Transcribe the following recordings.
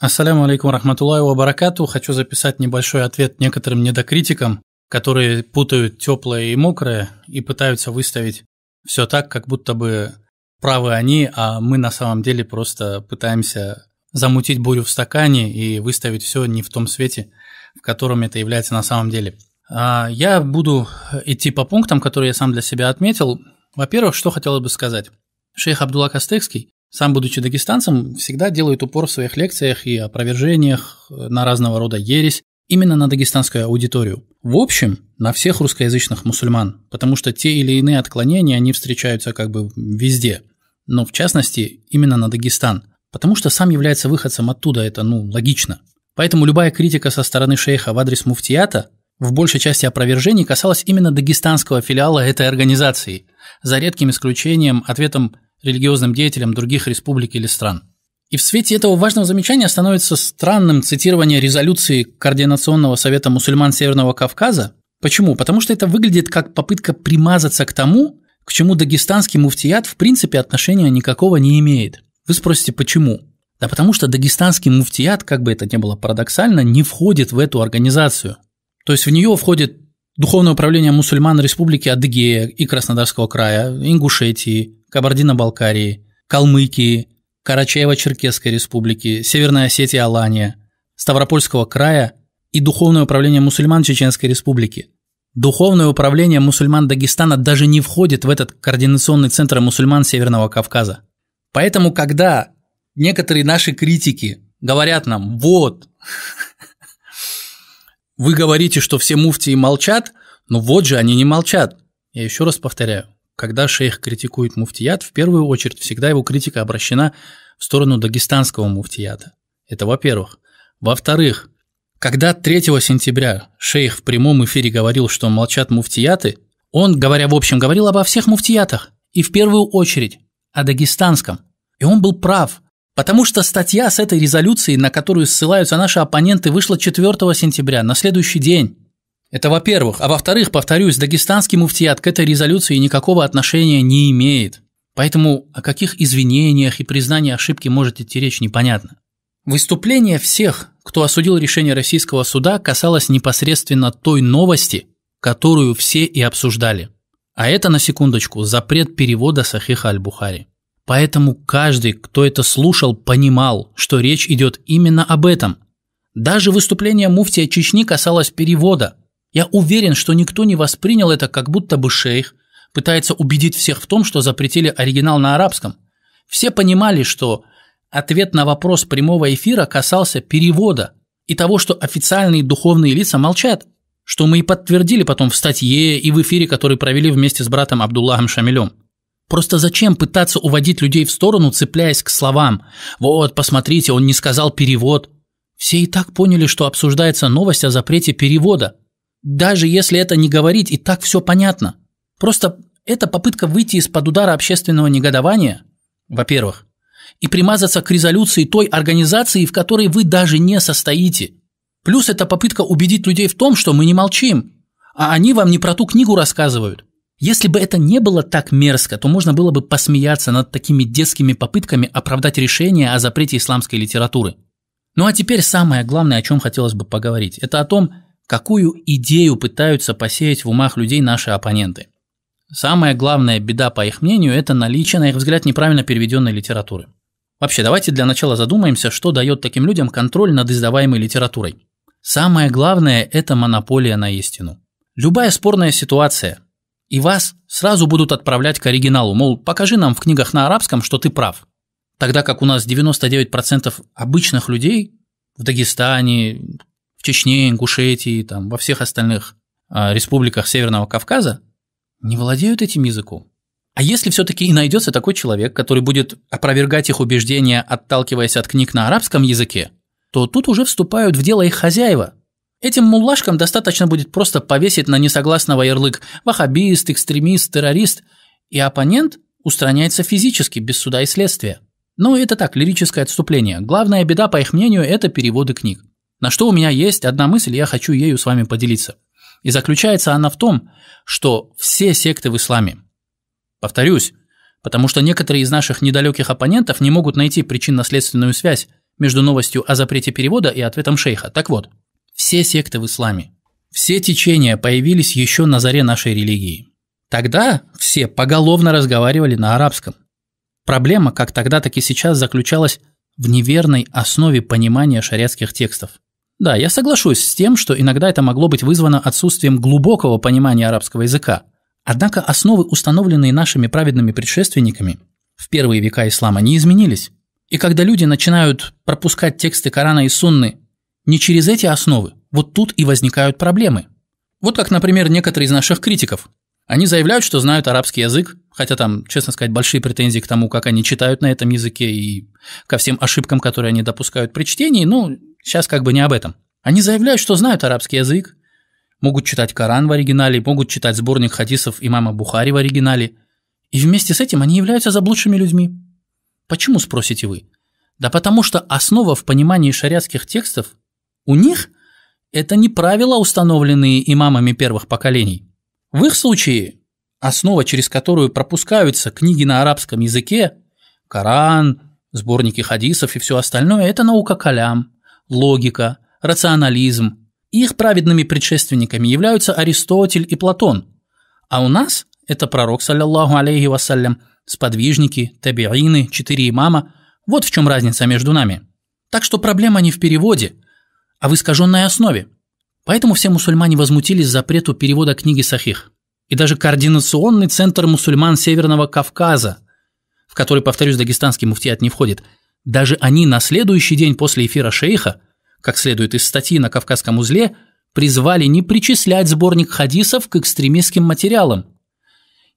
Ассаляму алейкум рахматуллахи ва баракату. Хочу записать небольшой ответ некоторым недокритикам, которые путают теплое и мокрое и пытаются выставить все так, как будто бы правы они, а мы на самом деле просто пытаемся замутить бурю в стакане и выставить все не в том свете, в котором это является на самом деле. А, я буду идти по пунктам, которые я сам для себя отметил. Во-первых, что хотелось бы сказать. Шейх Абдулла Костыкский сам, будучи дагестанцем, всегда делает упор в своих лекциях и опровержениях э, на разного рода ересь именно на дагестанскую аудиторию. В общем, на всех русскоязычных мусульман, потому что те или иные отклонения, они встречаются как бы везде. Но в частности, именно на Дагестан, потому что сам является выходцем оттуда, это, ну, логично. Поэтому любая критика со стороны шейха в адрес муфтията в большей части опровержений касалась именно дагестанского филиала этой организации, за редким исключением ответом религиозным деятелям других республик или стран. И в свете этого важного замечания становится странным цитирование резолюции Координационного совета мусульман Северного Кавказа. Почему? Потому что это выглядит как попытка примазаться к тому, к чему дагестанский муфтият в принципе отношения никакого не имеет. Вы спросите, почему? Да потому что дагестанский муфтият, как бы это ни было парадоксально, не входит в эту организацию. То есть в нее входит Духовное управление мусульман Республики Адыгея и Краснодарского края, Ингушетии, Кабардино-Балкарии, Калмыкии, Карачаево-Черкесской республики, Северной Осетии Алания, Ставропольского края и Духовное управление мусульман Чеченской республики. Духовное управление мусульман Дагестана даже не входит в этот координационный центр мусульман Северного Кавказа. Поэтому, когда некоторые наши критики говорят нам, вот, вы говорите, что все муфтии молчат, но вот же они не молчат. Я еще раз повторяю, когда шейх критикует муфтият, в первую очередь всегда его критика обращена в сторону дагестанского муфтията. Это во-первых. Во-вторых, когда 3 сентября шейх в прямом эфире говорил, что молчат муфтияты, он, говоря в общем, говорил обо всех муфтиятах, и в первую очередь о дагестанском. И он был прав, потому что статья с этой резолюцией, на которую ссылаются наши оппоненты, вышла 4 сентября, на следующий день. Это во-первых. А во-вторых, повторюсь, дагестанский муфтият к этой резолюции никакого отношения не имеет. Поэтому о каких извинениях и признании ошибки может идти речь, непонятно. Выступление всех, кто осудил решение российского суда, касалось непосредственно той новости, которую все и обсуждали. А это, на секундочку, запрет перевода Сахиха Аль-Бухари. Поэтому каждый, кто это слушал, понимал, что речь идет именно об этом. Даже выступление муфтия Чечни касалось перевода – я уверен, что никто не воспринял это, как будто бы шейх пытается убедить всех в том, что запретили оригинал на арабском. Все понимали, что ответ на вопрос прямого эфира касался перевода и того, что официальные духовные лица молчат, что мы и подтвердили потом в статье и в эфире, который провели вместе с братом Абдуллахом Шамилем. Просто зачем пытаться уводить людей в сторону, цепляясь к словам? Вот, посмотрите, он не сказал перевод. Все и так поняли, что обсуждается новость о запрете перевода – даже если это не говорить, и так все понятно. Просто это попытка выйти из-под удара общественного негодования, во-первых, и примазаться к резолюции той организации, в которой вы даже не состоите. Плюс это попытка убедить людей в том, что мы не молчим, а они вам не про ту книгу рассказывают. Если бы это не было так мерзко, то можно было бы посмеяться над такими детскими попытками оправдать решение о запрете исламской литературы. Ну а теперь самое главное, о чем хотелось бы поговорить, это о том, Какую идею пытаются посеять в умах людей наши оппоненты? Самая главная беда, по их мнению, это наличие, на их взгляд, неправильно переведенной литературы. Вообще, давайте для начала задумаемся, что дает таким людям контроль над издаваемой литературой. Самое главное – это монополия на истину. Любая спорная ситуация, и вас сразу будут отправлять к оригиналу, мол, покажи нам в книгах на арабском, что ты прав. Тогда как у нас 99% обычных людей в Дагестане, в Чечне, Ингушетии, там, во всех остальных э, республиках Северного Кавказа, не владеют этим языком. А если все-таки и найдется такой человек, который будет опровергать их убеждения, отталкиваясь от книг на арабском языке, то тут уже вступают в дело их хозяева. Этим муллашкам достаточно будет просто повесить на несогласного ярлык «ваххабист», «экстремист», «террорист», и оппонент устраняется физически, без суда и следствия. Но ну, это так, лирическое отступление. Главная беда, по их мнению, это переводы книг. На что у меня есть одна мысль, я хочу ею с вами поделиться. И заключается она в том, что все секты в исламе, повторюсь, потому что некоторые из наших недалеких оппонентов не могут найти причинно-следственную связь между новостью о запрете перевода и ответом шейха. Так вот, все секты в исламе, все течения появились еще на заре нашей религии. Тогда все поголовно разговаривали на арабском. Проблема, как тогда, так и сейчас, заключалась в неверной основе понимания шариатских текстов. Да, я соглашусь с тем, что иногда это могло быть вызвано отсутствием глубокого понимания арабского языка. Однако основы, установленные нашими праведными предшественниками, в первые века ислама не изменились. И когда люди начинают пропускать тексты Корана и Сунны не через эти основы, вот тут и возникают проблемы. Вот как, например, некоторые из наших критиков. Они заявляют, что знают арабский язык, хотя там, честно сказать, большие претензии к тому, как они читают на этом языке и ко всем ошибкам, которые они допускают при чтении, Ну. Сейчас как бы не об этом. Они заявляют, что знают арабский язык, могут читать Коран в оригинале, могут читать сборник хадисов имама Бухари в оригинале. И вместе с этим они являются заблудшими людьми. Почему, спросите вы? Да потому что основа в понимании шариатских текстов у них – это не правила, установленные имамами первых поколений. В их случае основа, через которую пропускаются книги на арабском языке, Коран, сборники хадисов и все остальное – это наука калям, логика, рационализм. Их праведными предшественниками являются Аристотель и Платон. А у нас это пророк, саллиллаху алейхи вассалям, сподвижники, табиины, четыре имама. Вот в чем разница между нами. Так что проблема не в переводе, а в искаженной основе. Поэтому все мусульмане возмутились запрету перевода книги Сахих. И даже координационный центр мусульман Северного Кавказа, в который, повторюсь, дагестанский муфтият не входит – даже они на следующий день после эфира шейха, как следует из статьи на Кавказском узле, призвали не причислять сборник хадисов к экстремистским материалам.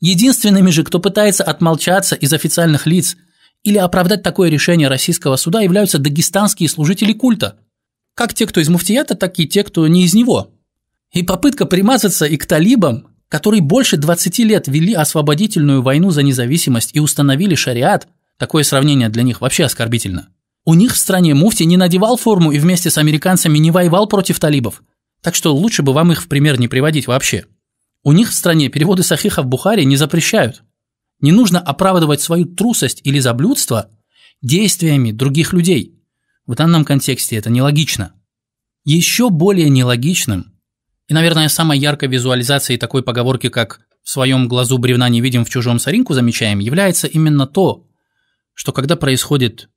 Единственными же, кто пытается отмолчаться из официальных лиц или оправдать такое решение российского суда, являются дагестанские служители культа. Как те, кто из муфтията, так и те, кто не из него. И попытка примазаться и к талибам, которые больше 20 лет вели освободительную войну за независимость и установили шариат – Такое сравнение для них вообще оскорбительно. У них в стране муфти не надевал форму и вместе с американцами не воевал против талибов. Так что лучше бы вам их в пример не приводить вообще. У них в стране переводы сахиха в Бухаре не запрещают. Не нужно оправдывать свою трусость или заблюдство действиями других людей. В данном контексте это нелогично. Еще более нелогичным, и, наверное, самой яркой визуализацией такой поговорки, как «в своем глазу бревна не видим, в чужом соринку замечаем», является именно то, что когда происходит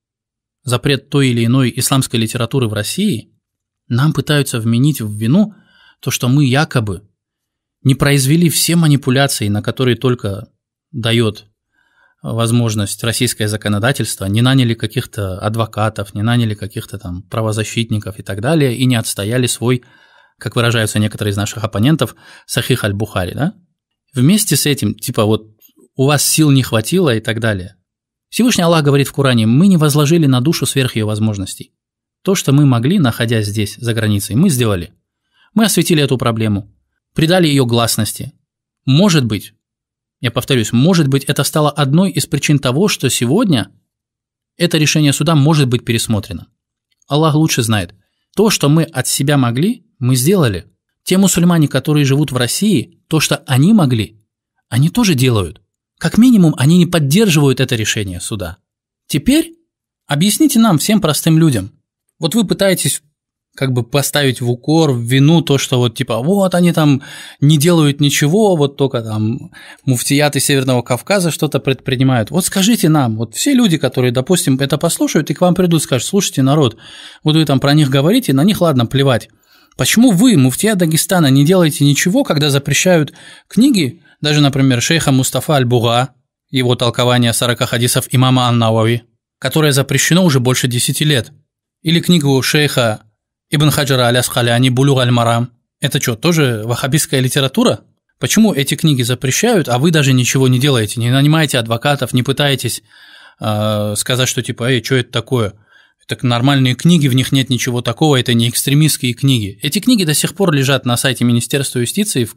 запрет той или иной исламской литературы в России, нам пытаются вменить в вину то, что мы якобы не произвели все манипуляции, на которые только дает возможность российское законодательство, не наняли каких-то адвокатов, не наняли каких-то там правозащитников и так далее, и не отстояли свой, как выражаются некоторые из наших оппонентов, сахих аль-Бухари, да? Вместе с этим, типа вот у вас сил не хватило и так далее. Всевышний Аллах говорит в Коране, мы не возложили на душу сверх ее возможностей. То, что мы могли, находясь здесь, за границей, мы сделали. Мы осветили эту проблему, придали ее гласности. Может быть, я повторюсь, может быть, это стало одной из причин того, что сегодня это решение суда может быть пересмотрено. Аллах лучше знает. То, что мы от себя могли, мы сделали. Те мусульмане, которые живут в России, то, что они могли, они тоже делают. Как минимум, они не поддерживают это решение суда. Теперь объясните нам, всем простым людям. Вот вы пытаетесь как бы поставить в укор, в вину то, что вот типа вот они там не делают ничего, вот только там муфтияты Северного Кавказа что-то предпринимают. Вот скажите нам, вот все люди, которые, допустим, это послушают и к вам придут, скажут, слушайте, народ, вот вы там про них говорите, на них, ладно, плевать. Почему вы, муфтия Дагестана, не делаете ничего, когда запрещают книги, даже, например, шейха Мустафа Аль-Буга, его толкование 40 хадисов имама Аннауави, которое запрещено уже больше 10 лет. Или книгу шейха Ибн Хаджара Аляс-Халяни Булюг Аль-Марам. Это что, тоже ваххабистская литература? Почему эти книги запрещают, а вы даже ничего не делаете, не нанимаете адвокатов, не пытаетесь э, сказать, что типа, эй, что это такое? Это нормальные книги, в них нет ничего такого, это не экстремистские книги. Эти книги до сих пор лежат на сайте Министерства юстиции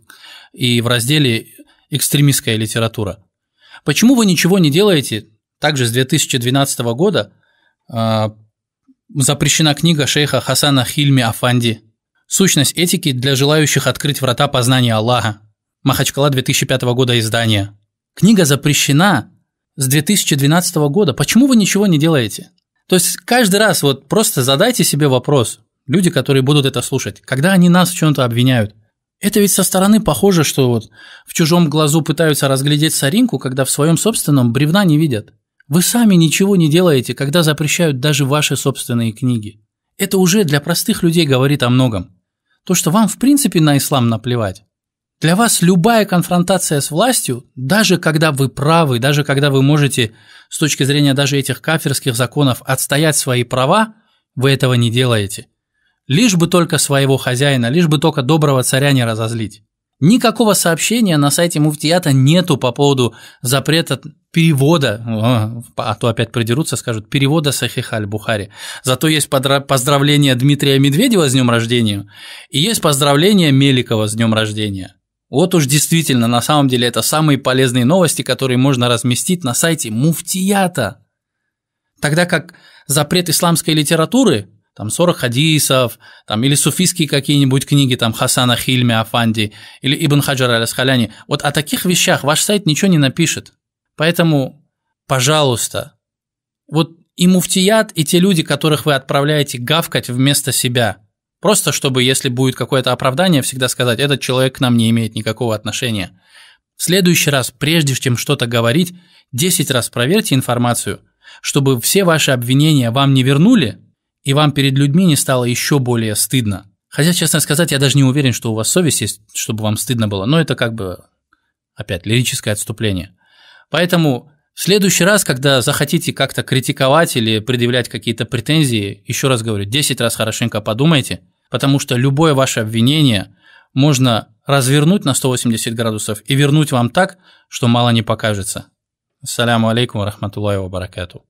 и в разделе экстремистская литература. Почему вы ничего не делаете? Также с 2012 года э, запрещена книга шейха Хасана Хильми Афанди «Сущность этики для желающих открыть врата познания Аллаха» Махачкала 2005 года издания. Книга запрещена с 2012 года. Почему вы ничего не делаете? То есть каждый раз вот просто задайте себе вопрос, люди, которые будут это слушать, когда они нас в чем-то обвиняют – это ведь со стороны похоже, что вот в чужом глазу пытаются разглядеть соринку, когда в своем собственном бревна не видят. Вы сами ничего не делаете, когда запрещают даже ваши собственные книги. Это уже для простых людей говорит о многом. То, что вам в принципе на ислам наплевать. Для вас любая конфронтация с властью, даже когда вы правы, даже когда вы можете с точки зрения даже этих каферских законов отстоять свои права, вы этого не делаете – Лишь бы только своего хозяина, лишь бы только доброго царя не разозлить. Никакого сообщения на сайте муфтията нету по поводу запрета перевода, а, а то опять придерутся, скажут, перевода Сахиха бухари Зато есть поздравление Дмитрия Медведева с днем рождения и есть поздравление Меликова с днем рождения. Вот уж действительно, на самом деле это самые полезные новости, которые можно разместить на сайте муфтията. Тогда как запрет исламской литературы там 40 хадисов, там, или суфийские какие-нибудь книги, там, Хасана Хильми, Афанди, или Ибн Хаджар Аль-Асхаляни. Вот о таких вещах ваш сайт ничего не напишет. Поэтому, пожалуйста, вот и муфтият, и те люди, которых вы отправляете гавкать вместо себя. Просто чтобы, если будет какое-то оправдание, всегда сказать, этот человек к нам не имеет никакого отношения. В следующий раз, прежде чем что-то говорить, 10 раз проверьте информацию, чтобы все ваши обвинения вам не вернули, и вам перед людьми не стало еще более стыдно. Хотя, честно сказать, я даже не уверен, что у вас совесть есть, чтобы вам стыдно было. Но это как бы, опять, лирическое отступление. Поэтому в следующий раз, когда захотите как-то критиковать или предъявлять какие-то претензии, еще раз говорю, 10 раз хорошенько подумайте, потому что любое ваше обвинение можно развернуть на 180 градусов и вернуть вам так, что мало не покажется. Ассаляму алейкум рахматуллахи ва баракату.